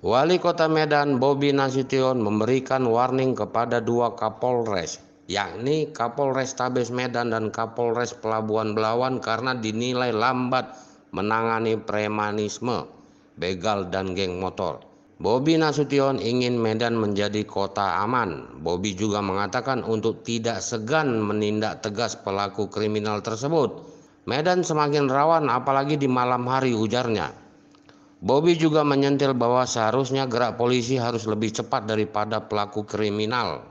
Wali Kota Medan Bobi Nasution memberikan warning kepada dua Kapolres, yakni Kapolres Tabes Medan dan Kapolres Pelabuhan Belawan karena dinilai lambat menangani premanisme, begal dan geng motor. Bobi Nasution ingin Medan menjadi kota aman. Bobi juga mengatakan untuk tidak segan menindak tegas pelaku kriminal tersebut. Medan semakin rawan apalagi di malam hari ujarnya. Bobby juga menyentil bahwa seharusnya gerak polisi harus lebih cepat daripada pelaku kriminal.